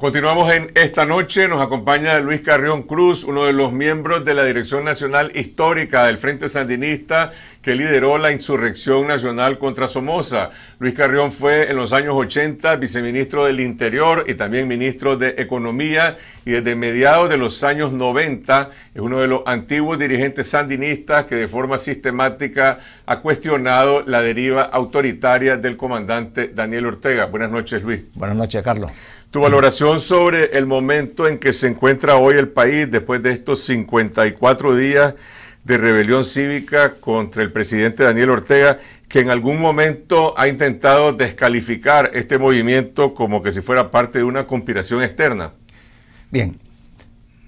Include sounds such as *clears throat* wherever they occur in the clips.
Continuamos en esta noche, nos acompaña Luis Carrión Cruz, uno de los miembros de la Dirección Nacional Histórica del Frente Sandinista que lideró la insurrección nacional contra Somoza. Luis Carrión fue en los años 80 viceministro del Interior y también ministro de Economía y desde mediados de los años 90 es uno de los antiguos dirigentes sandinistas que de forma sistemática ha cuestionado la deriva autoritaria del comandante Daniel Ortega. Buenas noches, Luis. Buenas noches, Carlos. Tu valoración sobre el momento en que se encuentra hoy el país después de estos 54 días de rebelión cívica contra el presidente Daniel Ortega, que en algún momento ha intentado descalificar este movimiento como que si fuera parte de una conspiración externa. Bien,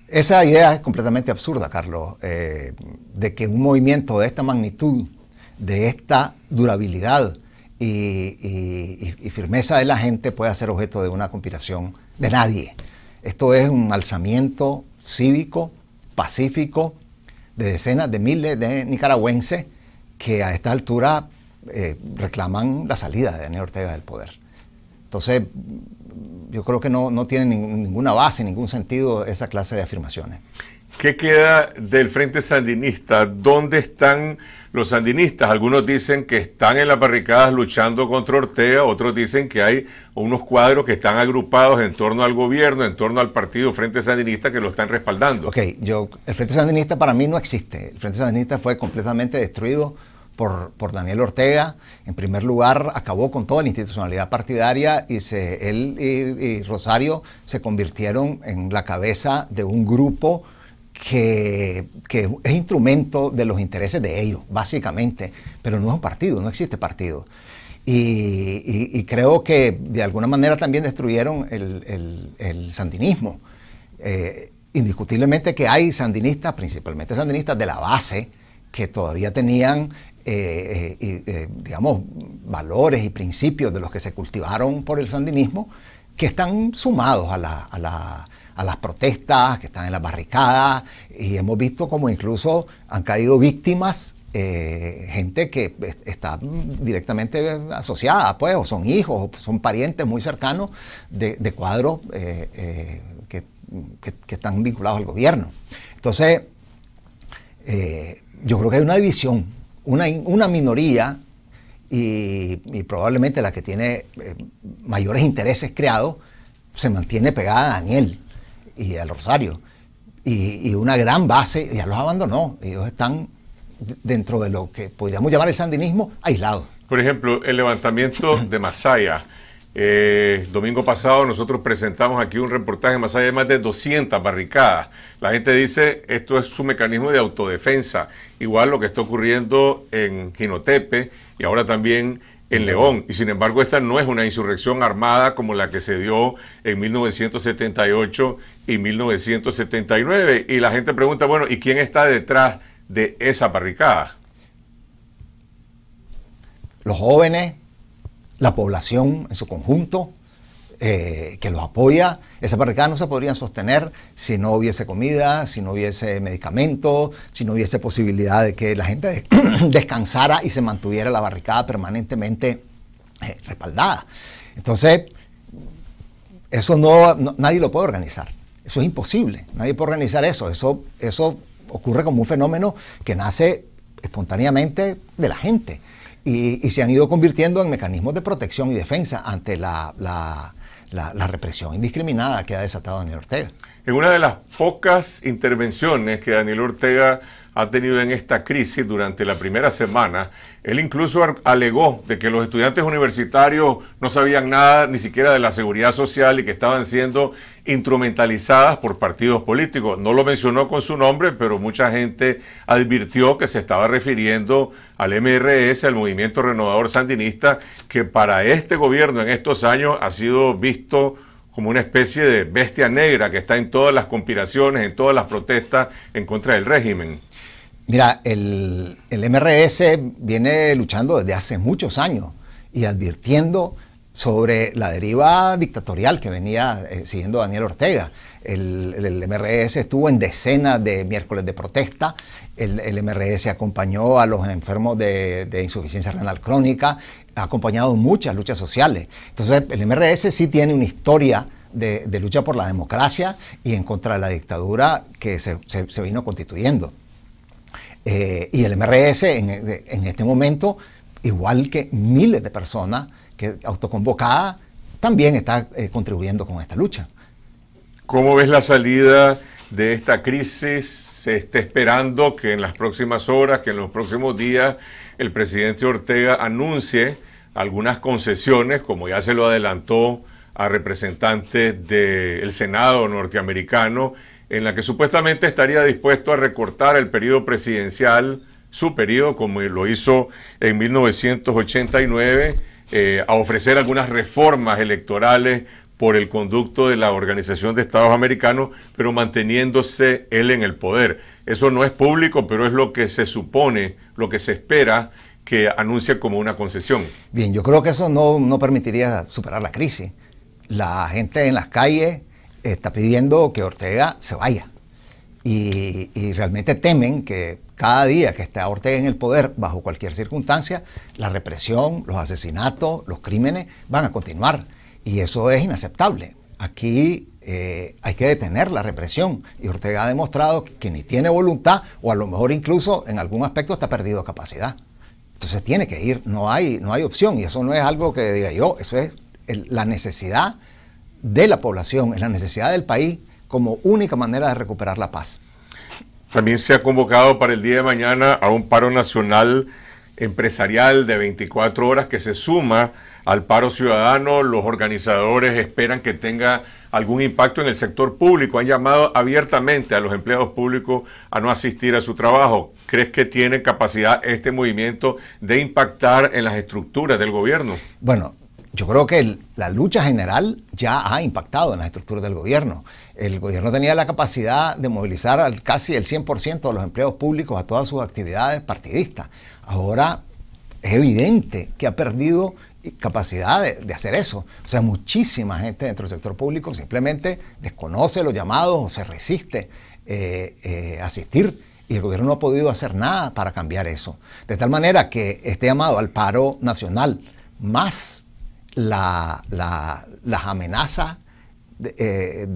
esa idea es completamente absurda, Carlos, eh, de que un movimiento de esta magnitud, de esta durabilidad y, y, firmeza de la gente pueda ser objeto de una conspiración de nadie. Esto es un alzamiento cívico, pacífico, de decenas de miles de nicaragüenses que a esta altura eh, reclaman la salida de Daniel Ortega del poder. Entonces, yo creo que no, tiene ninguna base, ningún sentido esa clase de afirmaciones. ¿Qué queda del Frente Sandinista? ¿Dónde están los sandinistas. Algunos dicen que están en las barricadas luchando contra Ortega, otros dicen que hay unos cuadros que están agrupados en torno al gobierno, en torno al partido Frente Sandinista que lo están respaldando. Ok, yo, el Frente Sandinista para mí no existe. El Frente Sandinista fue completamente destruido por, por Daniel Ortega. En primer lugar, acabó con toda la institucionalidad partidaria y se, él y Rosario se convirtieron en la cabeza de un grupo que, es instrumento de los intereses de ellos, básicamente, pero no es un partido, no existe partido. Y, creo que de alguna manera también destruyeron el, sandinismo. Eh, indiscutiblemente que hay sandinistas, principalmente sandinistas de la base, que todavía tenían, eh, eh, digamos, valores y principios de los que se cultivaron por el sandinismo, que están sumados a la a las protestas, que están en las barricadas, y hemos visto como incluso han caído víctimas eh, gente que está directamente asociada, pues, o son hijos, o son parientes muy cercanos de, cuadros eh, eh, que, están vinculados al gobierno. Entonces, yo creo que hay una división, una, minoría, y, y, probablemente la que tiene mayores intereses creados, se mantiene pegada a Daniel y al Rosario. Y, una gran base, ya los abandonó. Ellos están dentro de lo que podríamos llamar el sandinismo aislado. Por ejemplo, el levantamiento *clears throat* de Masaya. Eh, domingo pasado nosotros presentamos aquí un reportaje en Masaya de más de 200 barricadas. La gente dice esto es su mecanismo de autodefensa. Igual lo que está ocurriendo en Quinotepe y ahora también en León. Y sin embargo, esta no es una insurrección armada como la que se dio en 1978 y 1979. Y la gente pregunta, bueno, ¿y quién está detrás de esa barricada? Los jóvenes, la población en su conjunto, eh, que los apoya. Esas barricadas no se podrían sostener si no hubiese comida, si no hubiese medicamentos, si no hubiese posibilidad de que la gente *clears throat* descansara y se mantuviera la barricada permanentemente eh, respaldada. Entonces, eso no, nadie lo puede organizar. Eso es imposible. Nadie puede organizar eso. Eso, eso ocurre como un fenómeno que nace espontáneamente de la gente. Y, se han ido convirtiendo en mecanismos de protección y defensa ante la, la, represión indiscriminada que ha desatado Daniel Ortega. En una de las pocas intervenciones que Daniel Ortega ha tenido en esta crisis durante la primera semana. Él incluso alegó de que los estudiantes universitarios no sabían nada ni siquiera de la seguridad social y que estaban siendo instrumentalizadas por partidos políticos. No lo mencionó con su nombre, pero mucha gente advirtió que se estaba refiriendo al MRS, al Movimiento Renovador Sandinista, que para este gobierno en estos años ha sido visto como una especie de bestia negra que está en todas las conspiraciones, en todas las protestas en contra del régimen. Mira, el, MRS viene luchando desde hace muchos años y advirtiendo sobre la deriva dictatorial que venía eh, siguiendo Daniel Ortega. El, MRS estuvo en decenas de miércoles de protesta, el, MRS acompañó a los enfermos de, insuficiencia renal crónica, ha acompañado muchas luchas sociales. Entonces el MRS sí tiene una historia de, lucha por la democracia y en contra de la dictadura que se vino constituyendo. Eh, y el MRS en, este momento, igual que miles de personas que autoconvocadas, también está eh, contribuyendo con esta lucha. ¿Cómo ves la salida de esta crisis? Se está esperando que en las próximas horas, que en los próximos días, el presidente Ortega anuncie algunas concesiones, como ya se lo adelantó a representantes del Senado norteamericano en la que supuestamente estaría dispuesto a recortar el periodo presidencial, su periodo, como lo hizo en 1989, eh, a ofrecer algunas reformas electorales por el conducto de la Organización de Estados Americanos, pero manteniéndose él en el poder. Eso no es público, pero es lo que se supone, lo que se espera que anuncie como una concesión. Bien, yo creo que eso no, no permitiría superar la crisis. La gente en las calles está pidiendo que Ortega se vaya. Y, realmente temen que cada día que está Ortega en el poder, bajo cualquier circunstancia, la represión, los asesinatos, los crímenes van a continuar. Y eso es inaceptable. Aquí eh, hay que detener la represión. Y Ortega ha demostrado que, ni tiene voluntad o a lo mejor incluso en algún aspecto está perdido capacidad. Entonces tiene que ir, no hay, no hay opción. Y eso no es algo que diga yo, eso es la necesidad de la población, en la necesidad del país, como única manera de recuperar la paz. También se ha convocado para el día de mañana a un paro nacional empresarial de 24 horas que se suma al paro ciudadano. Los organizadores esperan que tenga algún impacto en el sector público. Han llamado abiertamente a los empleados públicos a no asistir a su trabajo. ¿Crees que tiene capacidad este movimiento de impactar en las estructuras del gobierno? Bueno, yo creo que la lucha general ya ha impactado en las estructuras del gobierno. El gobierno tenía la capacidad de movilizar casi el 100% de los empleos públicos a todas sus actividades partidistas. Ahora es evidente que ha perdido capacidad de, hacer eso. O sea, muchísima gente dentro del sector público simplemente desconoce los llamados o se resiste a eh, eh, asistir y el gobierno no ha podido hacer nada para cambiar eso. De tal manera que este llamado al paro nacional más las amenazas eh,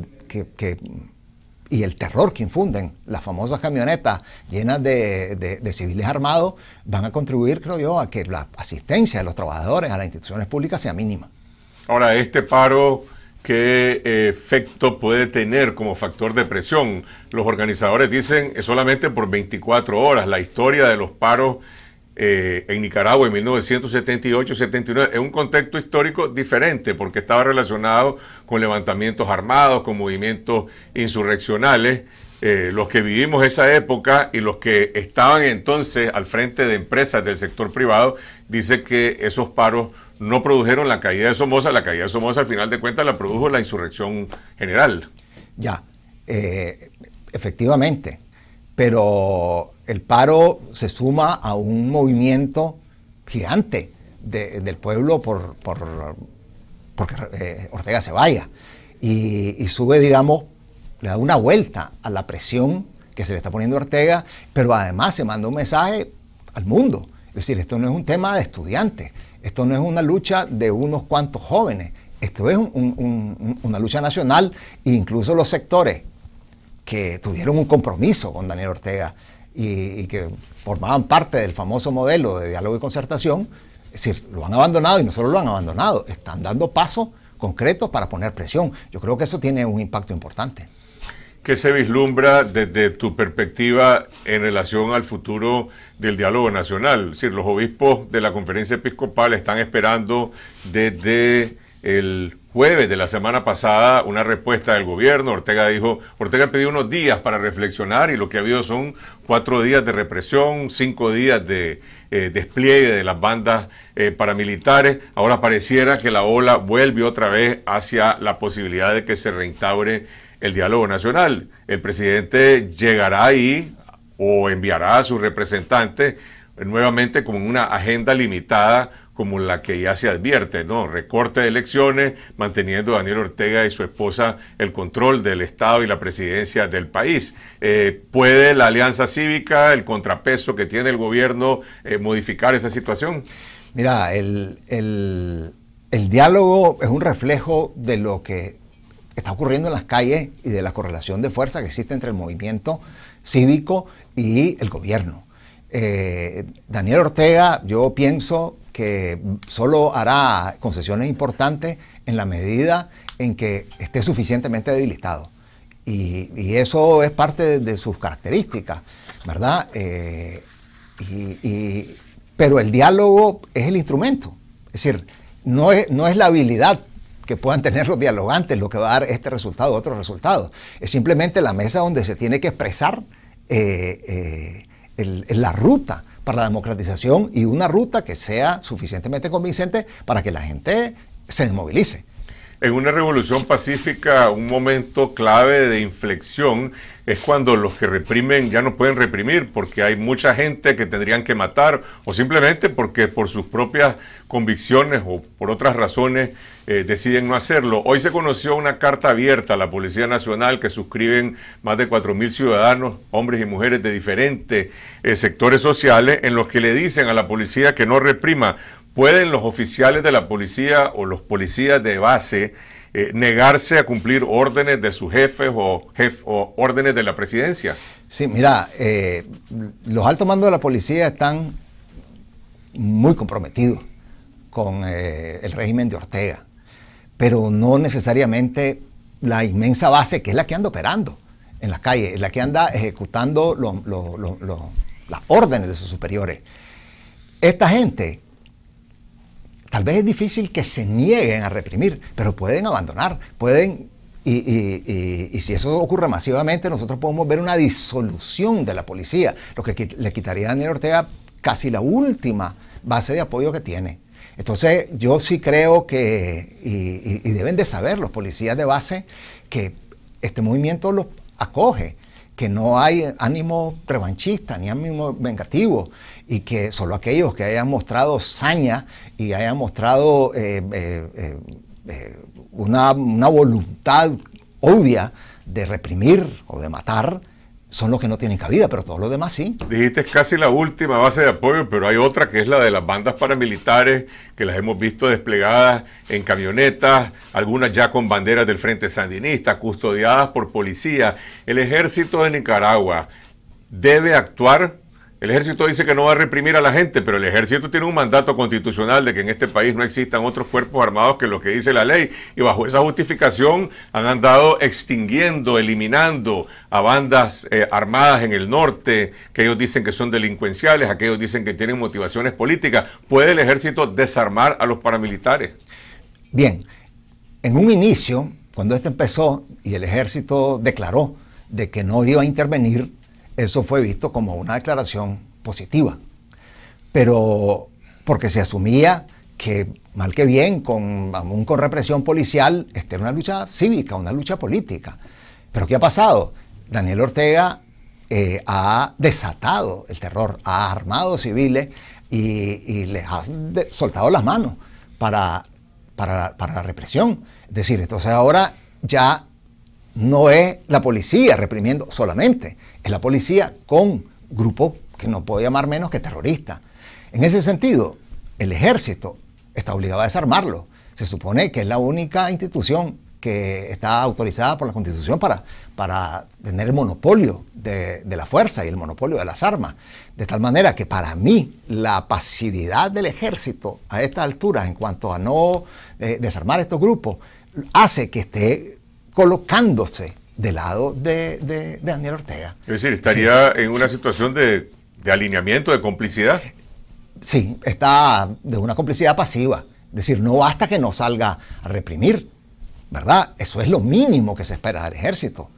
y el terror que infunden las famosas camionetas llenas de, civiles armados van a contribuir, creo yo, a que la asistencia de los trabajadores a las instituciones públicas sea mínima. Ahora, este paro, ¿qué eh, efecto puede tener como factor de presión? Los organizadores dicen es solamente por 24 horas. La historia de los paros eh, en Nicaragua en 1978-79 es un contexto histórico diferente porque estaba relacionado con levantamientos armados, con movimientos insurreccionales. Eh, los que vivimos esa época y los que estaban entonces al frente de empresas del sector privado, dice que esos paros no produjeron la caída de Somoza, la caída de Somoza al final de cuentas la produjo la insurrección general. Ya, eh, efectivamente, pero el paro se suma a un movimiento gigante del pueblo por, por porque eh, Ortega se vaya y, sube, digamos, le da una vuelta a la presión que se le está poniendo Ortega, pero además se manda un mensaje al mundo. Es decir, esto no es un tema de estudiantes, esto no es una lucha de unos cuantos jóvenes, esto es una lucha nacional e incluso los sectores que tuvieron un compromiso con Daniel Ortega y, que formaban parte del famoso modelo de diálogo y concertación, es decir, lo han abandonado y no solo lo han abandonado, están dando pasos concretos para poner presión. Yo creo que eso tiene un impacto importante. ¿Qué se vislumbra desde tu perspectiva en relación al futuro del diálogo nacional? Es decir, los obispos de la conferencia episcopal están esperando desde el jueves de la semana pasada una respuesta del gobierno. Ortega dijo, Ortega pidió unos días para reflexionar y lo que ha habido son cuatro días de represión, cinco días de eh, despliegue de las bandas eh, paramilitares. Ahora pareciera que la ola vuelve otra vez hacia la posibilidad de que se reinstaure el diálogo nacional. El presidente llegará ahí o enviará a su representante nuevamente con una agenda limitada como la que ya se advierte, ¿no? Recorte de elecciones, manteniendo a Daniel Ortega y su esposa el control del Estado y la presidencia del país. Eh, ¿Puede la alianza cívica, el contrapeso que tiene el gobierno, eh, modificar esa situación? Mira, el, diálogo es un reflejo de lo que está ocurriendo en las calles y de la correlación de fuerza que existe entre el movimiento cívico y el gobierno. Eh, Daniel Ortega, yo pienso que solo hará concesiones importantes en la medida en que esté suficientemente debilitado. Y, eso es parte de, sus características, ¿verdad? Eh, pero el diálogo es el instrumento. Es decir, no es, la habilidad que puedan tener los dialogantes lo que va a dar este resultado otro resultado. Es simplemente la mesa donde se tiene que expresar eh, eh, la ruta para la democratización y una ruta que sea suficientemente convincente para que la gente se movilice. En una revolución pacífica, un momento clave de inflexión es cuando los que reprimen ya no pueden reprimir porque hay mucha gente que tendrían que matar o simplemente porque por sus propias convicciones o por otras razones eh, deciden no hacerlo. Hoy se conoció una carta abierta a la Policía Nacional que suscriben más de 4.000 ciudadanos, hombres y mujeres de diferentes eh, sectores sociales, en los que le dicen a la policía que no reprima ¿Pueden los oficiales de la policía o los policías de base eh, negarse a cumplir órdenes de sus jefes o, órdenes de la presidencia? Sí, mira, eh, los altos mandos de la policía están muy comprometidos con eh, el régimen de Ortega, pero no necesariamente la inmensa base que es la que anda operando en las calles, la que anda ejecutando las órdenes de sus superiores. Esta gente Tal vez es difícil que se nieguen a reprimir, pero pueden abandonar, pueden... Y, si eso ocurre masivamente, nosotros podemos ver una disolución de la policía, lo que le quitaría a Daniel Ortega casi la última base de apoyo que tiene. Entonces yo sí creo que, y, deben de saber los policías de base, que este movimiento los acoge, que no hay ánimo revanchista ni ánimo vengativo y que solo aquellos que hayan mostrado saña y hayan mostrado eh, eh, eh, una voluntad obvia de reprimir o de matar, son los que no tienen cabida, pero todos los demás sí. Dijiste es casi la última base de apoyo, pero hay otra que es la de las bandas paramilitares, que las hemos visto desplegadas en camionetas, algunas ya con banderas del Frente Sandinista, custodiadas por policía. El ejército de Nicaragua debe actuar el ejército dice que no va a reprimir a la gente, pero el ejército tiene un mandato constitucional de que en este país no existan otros cuerpos armados que lo que dice la ley. Y bajo esa justificación han andado extinguiendo, eliminando a bandas eh, armadas en el norte, que ellos dicen que son delincuenciales, aquellos dicen que tienen motivaciones políticas. ¿Puede el ejército desarmar a los paramilitares? Bien, en un inicio, cuando esto empezó y el ejército declaró de que no iba a intervenir, eso fue visto como una declaración positiva. Pero porque se asumía que, mal que bien, con, aún con represión policial, esta era una lucha cívica, una lucha política. Pero ¿qué ha pasado? Daniel Ortega eh, ha desatado el terror, ha armado civiles y, les ha soltado las manos para la represión. Es decir, entonces ahora ya no es la policía reprimiendo solamente, es la policía con grupos que no puedo llamar menos que terroristas. En ese sentido, el ejército está obligado a desarmarlo. Se supone que es la única institución que está autorizada por la Constitución para, tener el monopolio de, la fuerza y el monopolio de las armas. De tal manera que para mí la pasividad del ejército a estas alturas en cuanto a no eh, desarmar estos grupos hace que esté colocándose del lado de, Daniel Ortega. Es decir, estaría en una situación de, de, alineamiento, de complicidad. Sí, está de una complicidad pasiva. Es decir, no basta que no salga a reprimir, ¿verdad? Eso es lo mínimo que se espera del ejército.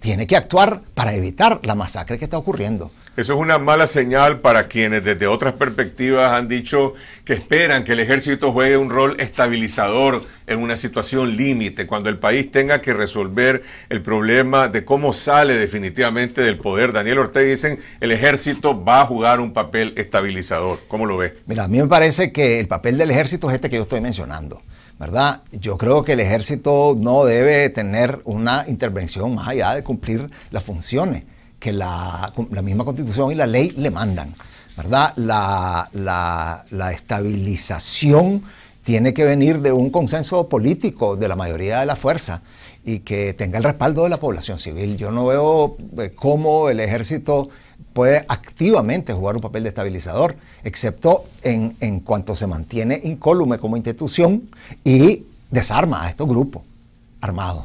Tiene que actuar para evitar la masacre que está ocurriendo. Eso es una mala señal para quienes desde otras perspectivas han dicho que esperan que el ejército juegue un rol estabilizador en una situación límite, cuando el país tenga que resolver el problema de cómo sale definitivamente del poder. Daniel Ortega dicen, el ejército va a jugar un papel estabilizador. ¿Cómo lo ve? Mira, a mí me parece que el papel del ejército es este que yo estoy mencionando. ¿verdad? Yo creo que el ejército no debe tener una intervención más allá de cumplir las funciones que la, misma constitución y la ley le mandan. ¿verdad? La, estabilización tiene que venir de un consenso político de la mayoría de la fuerza y que tenga el respaldo de la población civil. Yo no veo eh, cómo el ejército puede activamente jugar un papel de estabilizador, excepto en cuanto se mantiene incólume como institución y desarma a estos grupos armados.